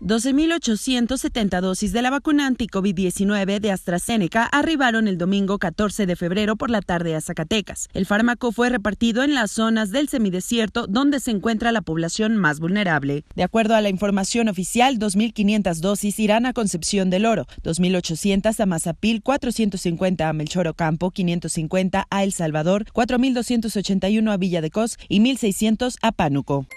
12.870 dosis de la vacuna anti-COVID-19 de AstraZeneca arribaron el domingo 14 de febrero por la tarde a Zacatecas. El fármaco fue repartido en las zonas del semidesierto donde se encuentra la población más vulnerable. De acuerdo a la información oficial, 2.500 dosis irán a Concepción del Oro, 2.800 a Mazapil, 450 a Melchor Ocampo, 550 a El Salvador, 4.281 a Villa de Cos y 1.600 a Pánuco.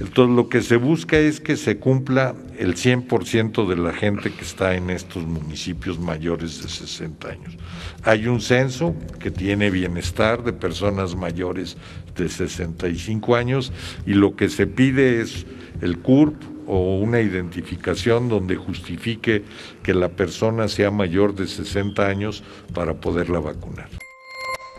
Entonces lo que se busca es que se cumpla el 100% de la gente que está en estos municipios mayores de 60 años. Hay un censo que tiene bienestar de personas mayores de 65 años y lo que se pide es el CURP o una identificación donde justifique que la persona sea mayor de 60 años para poderla vacunar.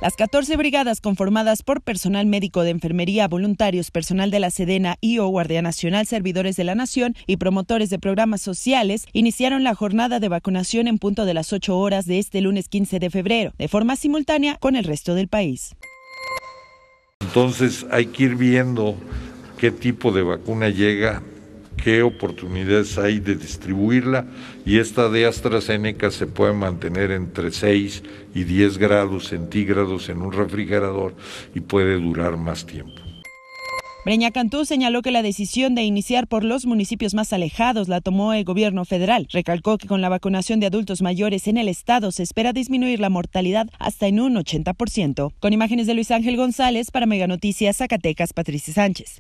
Las 14 brigadas conformadas por personal médico de enfermería, voluntarios, personal de la Sedena y o Guardia Nacional, servidores de la Nación y promotores de programas sociales iniciaron la jornada de vacunación en punto de las 8 horas de este lunes 15 de febrero, de forma simultánea con el resto del país. Entonces hay que ir viendo qué tipo de vacuna llega qué oportunidades hay de distribuirla y esta de AstraZeneca se puede mantener entre 6 y 10 grados centígrados en un refrigerador y puede durar más tiempo. Breña Cantú señaló que la decisión de iniciar por los municipios más alejados la tomó el gobierno federal. Recalcó que con la vacunación de adultos mayores en el estado se espera disminuir la mortalidad hasta en un 80%. Con imágenes de Luis Ángel González para Mega Noticias Zacatecas, Patricia Sánchez.